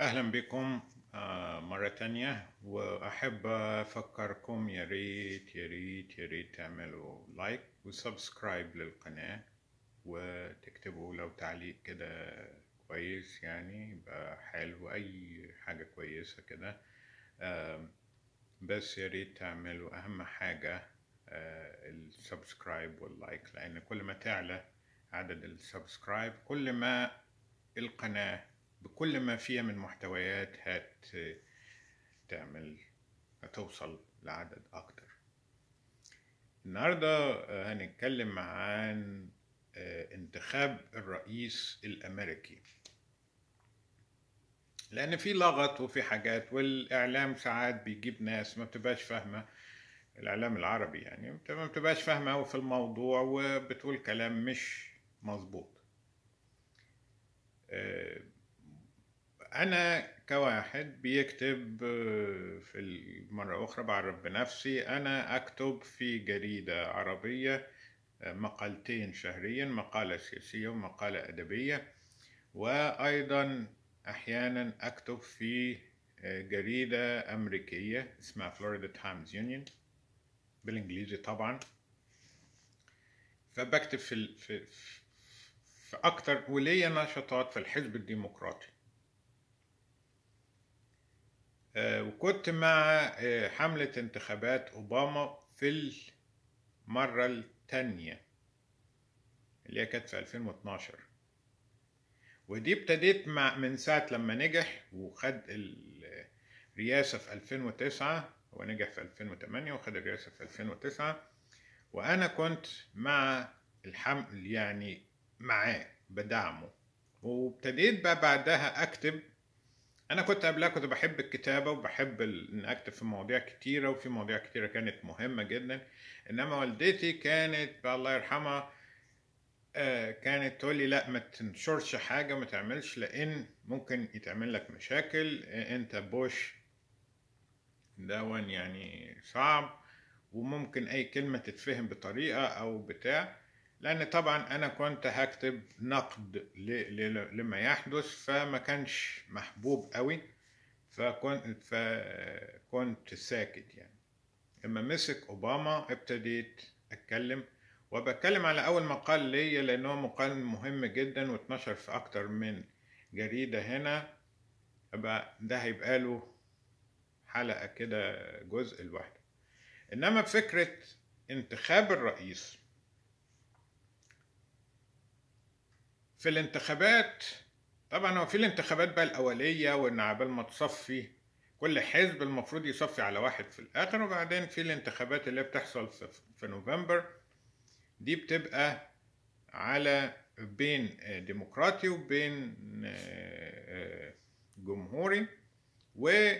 أهلا بكم آه، مرة تانية وأحب أفكركم يا ريت يا ريت يا ريت تعملوا لايك وسبسكرايب للقناة وتكتبوا لو تعليق كده كويس يعني يبقى حلو أي حاجة كويسة كده آه، بس يا ريت تعملوا أهم حاجة آه، السبسكرايب واللايك لأن كل ما تعلى عدد السبسكرايب كل ما القناة بكل ما فيها من محتويات هات تعمل هتوصل لعدد أكتر النهاردة آه، هنتكلم عن آه، انتخاب الرئيس الأمريكي لأن في لغط وفي حاجات والإعلام ساعات بيجيب ناس ما بتبقاش فاهمة الإعلام العربي يعني ما بتبقاش فاهمة في الموضوع وبتقول كلام مش مظبوط آه، انا كواحد بيكتب آه، في المرة أخرى بعرف بنفسي أنا أكتب في جريدة عربية آه، مقالتين شهريا مقالة سياسية ومقالة أدبية وأيضا أحيانا أكتب في آه، جريدة أمريكية اسمها فلوريدا تايمز يونيون بالإنجليزي طبعا فبكتب في, في, في أكتر وليا نشاطات في الحزب الديمقراطي آه، وكنت مع آه، حملة انتخابات أوباما في المرة التانية اللي هي كانت في 2012 ودي ابتديت مع من ساعة لما نجح وخد الرئاسة في 2009 هو نجح في 2008 وخد الرئاسة في 2009 وأنا كنت مع الحمل يعني معاه بدعمه وابتديت بقى بعدها أكتب انا كنت قبلها كنت بحب الكتابه وبحب ان اكتب في مواضيع كتيره وفي مواضيع كتيره كانت مهمه جدا انما والدتي كانت الله يرحمها آه، كانت تقول لي لا ما تنشرش حاجه ما تعملش لان ممكن يتعمل لك مشاكل انت بوش دون يعني صعب وممكن اي كلمه تتفهم بطريقه او بتاع لان طبعا انا كنت هكتب نقد لما يحدث فما كانش محبوب قوي فكنت فكنت ساكت يعني لما مسك اوباما ابتديت اتكلم وبتكلم على اول مقال ليا لانه مقال مهم جدا واتنشر في اكتر من جريده هنا يبقى ده هيبقى له حلقه كده جزء لوحده انما فكره انتخاب الرئيس في الانتخابات طبعا هو في الانتخابات بقى الأولية وإن عبال ما تصفي كل حزب المفروض يصفي على واحد في الآخر وبعدين في الانتخابات اللي بتحصل في نوفمبر دي بتبقى على بين ديمقراطي وبين آه، جمهوري و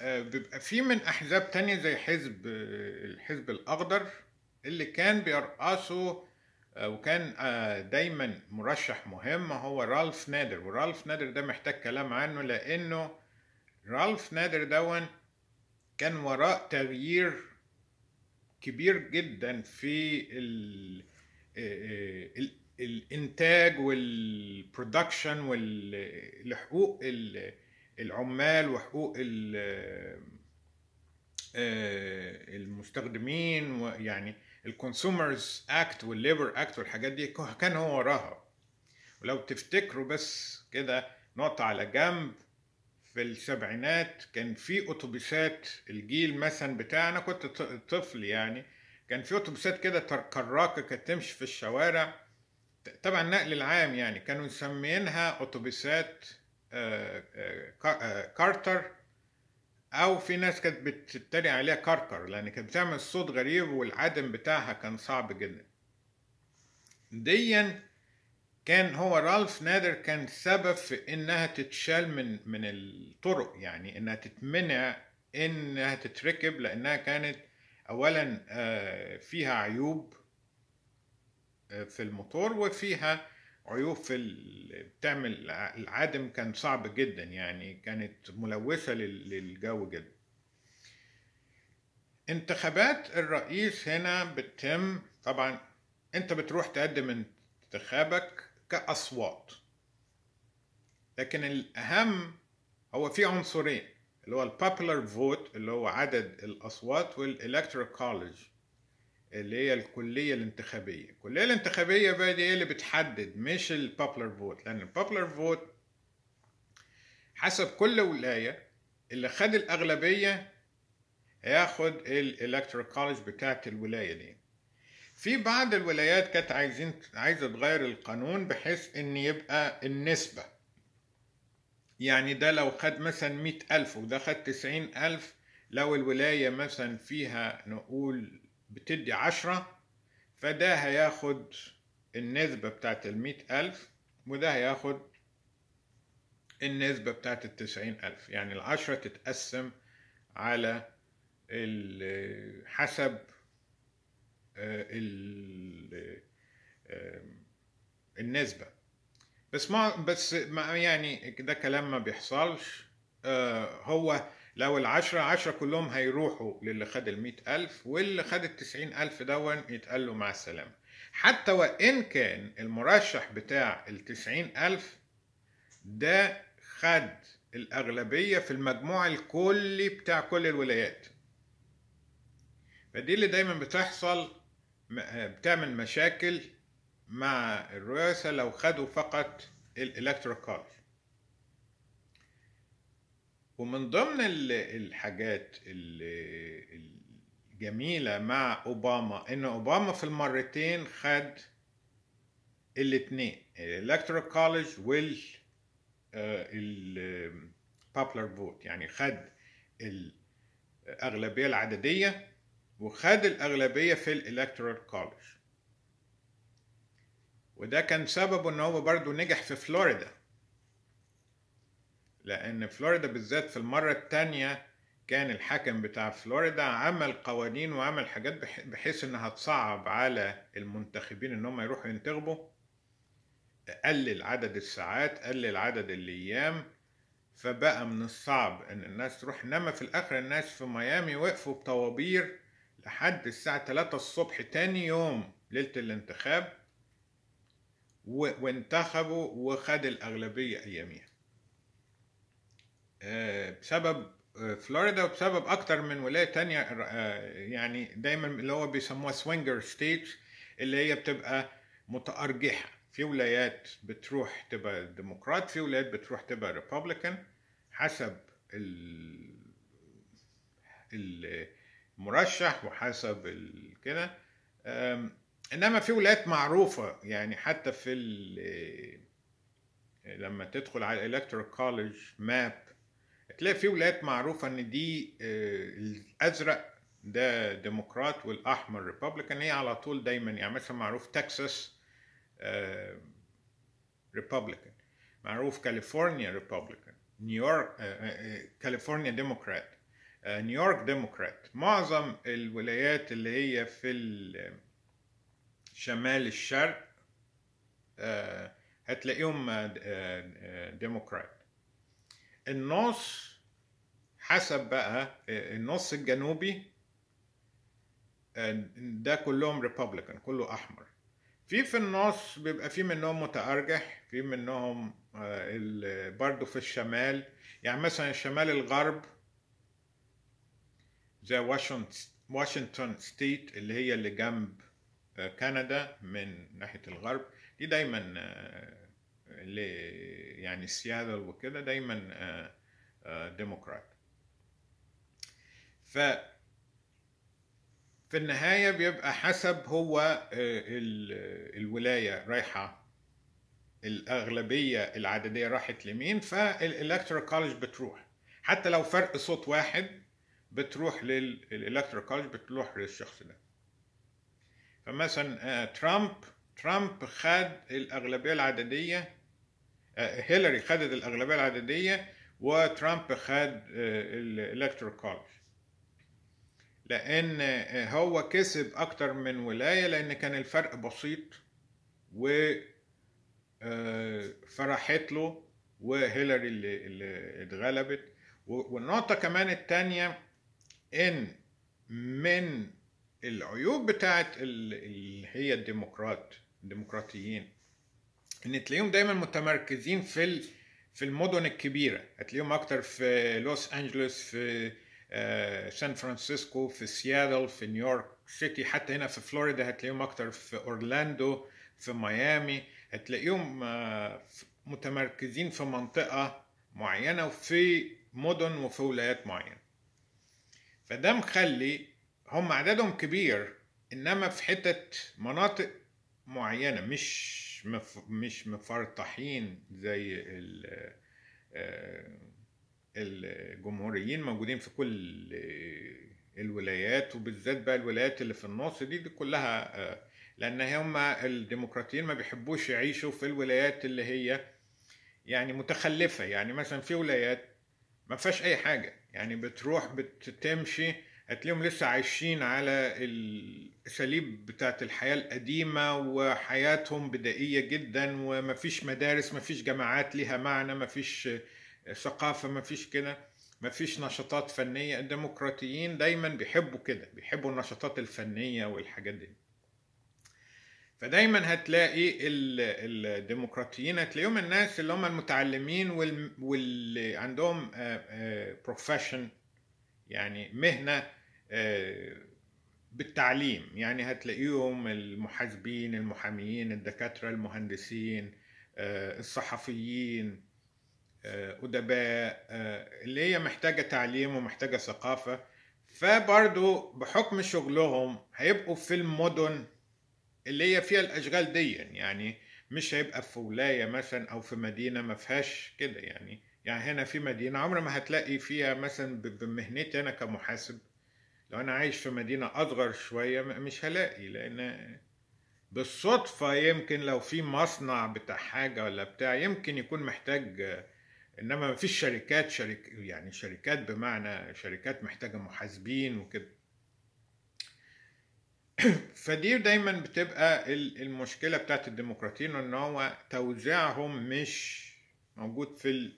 آه، بيبقى في من أحزاب تانية زي حزب آه، الحزب الأخضر اللي كان بيرقصوا آه، وكان آه، دايما مرشح مهم هو رالف نادر ورالف نادر ده محتاج كلام عنه لانه رالف نادر دون كان وراء تغيير كبير جدا في ال آه، الانتاج والبرودكشن والحقوق العمال وحقوق المستخدمين ويعني الكونسومرز اكت والليبر اكت والحاجات دي كان هو وراها ولو تفتكروا بس كده نقطة على جنب في السبعينات كان في اتوبيسات الجيل مثلا بتاعنا كنت طفل يعني كان في اتوبيسات كده كراكه كانت تمشي في الشوارع تبع النقل العام يعني كانوا مسمينها اتوبيسات آه، آه، آه، كارتر او في ناس كانت بتتريق عليها كركر لان كانت بتعمل صوت غريب والعدم بتاعها كان صعب جدا ديا كان هو رالف نادر كان سبب في انها تتشال من من الطرق يعني انها تتمنع انها تتركب لانها كانت اولا آه، فيها عيوب آه، في الموتور وفيها عيوب في بتعمل العادم كان صعب جدا يعني كانت ملوثة للجو جدا انتخابات الرئيس هنا بتتم طبعا انت بتروح تقدم انتخابك كأصوات لكن الأهم هو في عنصرين اللي هو البابلر فوت اللي هو عدد الأصوات والإلكترال كولج اللي هي الكلية الانتخابية الكلية الانتخابية بقى دي اللي بتحدد مش البابلر فوت لأن البابلر فوت حسب كل ولاية اللي خد الأغلبية هياخد الإلكترال كولج بتاعة الولاية دي في بعض الولايات كانت عايزين عايزة تغير القانون بحيث إن يبقى النسبة يعني ده لو خد مثلا مئة ألف وده خد تسعين ألف لو الولاية مثلا فيها نقول بتدي عشرة فده هياخد النسبة بتاعت المئة ألف وده هياخد النسبة بتاعت التسعين ألف يعني العشرة تتقسم على حسب آه، آه، النسبة بس ما بس ما يعني ده كلام ما بيحصلش آه، هو لو العشرة عشرة كلهم هيروحوا للي خد المئة ألف واللي خد التسعين ألف دون يتقال له مع السلامة حتى وإن كان المرشح بتاع التسعين ألف ده خد الأغلبية في المجموع الكلي بتاع كل الولايات فدي اللي دايما بتحصل بتعمل مشاكل مع الرئاسة لو خدوا فقط الإلكترو كولج ومن ضمن الحاجات الجميلة مع أوباما إن أوباما في المرتين خد الاثنين الإلكترال كولج وال البابلر فوت يعني خد الأغلبية العددية وخد الأغلبية في الإلكترال كولج وده كان سببه إن هو برضه نجح في فلوريدا لأن فلوريدا بالذات في المرة التانية كان الحكم بتاع فلوريدا عمل قوانين وعمل حاجات بحيث انها تصعب على المنتخبين ان هم يروحوا ينتخبوا قلل عدد الساعات قلل عدد الايام فبقى من الصعب ان الناس تروح انما في الاخر الناس في ميامي وقفوا بطوابير لحد الساعة 3 الصبح تاني يوم ليلة الانتخاب وانتخبوا وخد الأغلبية أياميها آه، بسبب آه، فلوريدا وبسبب اكتر من ولايه تانية آه، يعني دايما اللي هو بيسموها سوينجر ستيتس اللي هي بتبقى متارجحه في ولايات بتروح تبقى ديمقراط في ولايات بتروح تبقى ريبوبليكان حسب المرشح وحسب كده انما في ولايات معروفه يعني حتى في لما تدخل على الالكترال كولج ماب تلاقي في ولايات معروفه ان دي آه، الازرق ده ديمقراط والاحمر ريبابليكان هي على طول دايما يعني مثلا معروف تكساس آه، ريبابليكان معروف كاليفورنيا ريبابليكان نيويورك آه، كاليفورنيا ديمقراط نيويورك ديمقراط معظم الولايات اللي هي في شمال الشرق هتلاقيهم ديمقراط النص حسب بقى آه، النص الجنوبي آه، ده كلهم ريبوبليكان كله احمر في في النص بيبقى في منهم متأرجح في منهم آه، برضو في الشمال يعني مثلا الشمال الغرب زي واشنطن ستيت اللي هي اللي جنب كندا من ناحية الغرب دي دايما اللي يعني سياتل وكده دايما ديمقراط آه، آه، ف في النهايه بيبقى حسب هو آه، الولايه رايحه الاغلبيه العدديه راحت لمين فالالكترال كولج بتروح حتى لو فرق صوت واحد بتروح للالكترال كولج بتروح للشخص ده فمثلا ترامب ترامب خد الاغلبيه العدديه هيلاري خدت الاغلبيه العدديه وترامب خد الالكتورال آه، كولج لان آه، هو كسب اكتر من ولايه لان كان الفرق بسيط و آه، فرحت له وهيلاري اللي, اللي اتغلبت والنقطة كمان التانية إن من العيوب بتاعت اللي هي الديمقراط الديمقراطيين ان تلاقيهم دايما متمركزين في في المدن الكبيره هتلاقيهم اكتر في لوس انجلوس في آه، سان فرانسيسكو في سياتل في نيويورك سيتي حتى هنا في فلوريدا هتلاقيهم اكتر في اورلاندو في ميامي هتلاقيهم آه، متمركزين في منطقه معينه وفي مدن وفي ولايات معينه فده مخلي هم عددهم كبير انما في حتت مناطق معينه مش مش مف مش مفرطحين زي ال آه، الجمهوريين موجودين في كل الولايات وبالذات بقى الولايات اللي في النص دي, دي كلها آه، لان هم الديمقراطيين ما بيحبوش يعيشوا في الولايات اللي هي يعني متخلفه يعني مثلا في ولايات ما فيهاش اي حاجه يعني بتروح بتمشي هتلاقيهم لسه عايشين على الاساليب بتاعت الحياه القديمه وحياتهم بدائيه جدا ومفيش مدارس مفيش جامعات ليها معنى مفيش ثقافه مفيش كده مفيش نشاطات فنيه الديمقراطيين دايما بيحبوا كده بيحبوا النشاطات الفنيه والحاجات دي فدايما هتلاقي الديمقراطيين هتلاقيهم الناس اللي هم المتعلمين واللي عندهم بروفيشن آه، آه، يعني مهنه آه، بالتعليم يعني هتلاقيهم المحاسبين المحاميين الدكاتره المهندسين آه، الصحفيين آه، ادباء اللي هي محتاجه تعليم ومحتاجه ثقافه فبرضو بحكم شغلهم هيبقوا في المدن اللي هي فيها الاشغال دي يعني مش هيبقى في ولايه مثلا او في مدينه ما فيهاش كده يعني يعني هنا في مدينة عمر ما هتلاقي فيها مثلا بمهنتي أنا كمحاسب لو أنا عايش في مدينة أصغر شوية مش هلاقي لأن بالصدفة يمكن لو في مصنع بتاع حاجة ولا بتاع يمكن يكون محتاج إنما مفيش شركات شرك يعني شركات بمعنى شركات محتاجة محاسبين وكده فدي دايما بتبقى المشكلة بتاعت الديمقراطيين إن هو توزيعهم مش موجود في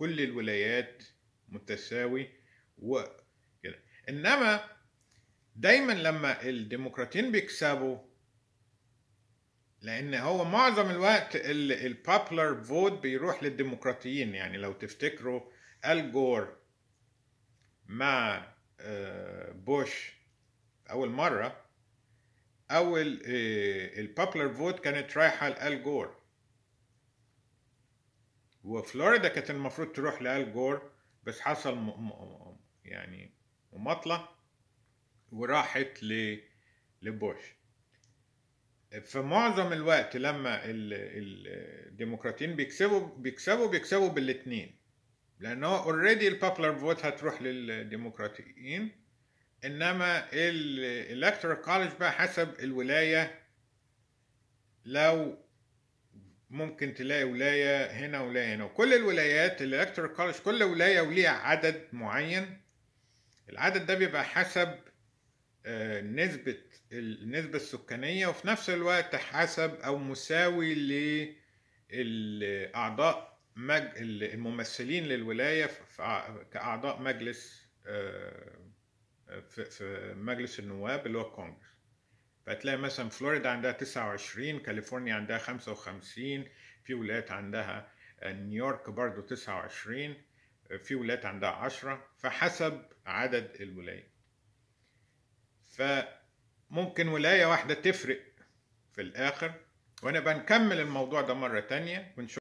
كل الولايات متساوي و كده انما دايما لما الديمقراطيين بيكسبوا لان هو معظم الوقت البابلر فوت بيروح للديمقراطيين يعني لو تفتكروا الجور مع آه، بوش اول مره اول آه، البابلر فوت كانت رايحه لال جور وفلوريدا كانت المفروض تروح لال جور بس حصل م... م... يعني مماطله وراحت ل... لبوش معظم الوقت لما الديمقراطيين بيكسبوا بيكسبوا بيكسبوا بالاتنين لان هو اوريدي البابلر فوت هتروح للديمقراطيين انما الالكتورال كولج بقى حسب الولايه لو ممكن تلاقي ولايه هنا ولايه هنا وكل الولايات الالكتر كولج كل ولايه وليها عدد معين العدد ده بيبقى حسب آه، نسبة النسبة السكانية وفي نفس الوقت حسب أو مساوي لأعضاء الممثلين للولاية كأعضاء مجلس آه، آه، في مجلس النواب اللي هو الكونجرس فتلاقي مثلا فلوريدا عندها 29 كاليفورنيا عندها 55 في ولايات عندها آه، نيويورك برضو 29 آه، في ولايات عندها 10 فحسب عدد الولايات فممكن ولاية واحدة تفرق في الآخر وأنا بنكمل الموضوع ده مرة تانية ونشوف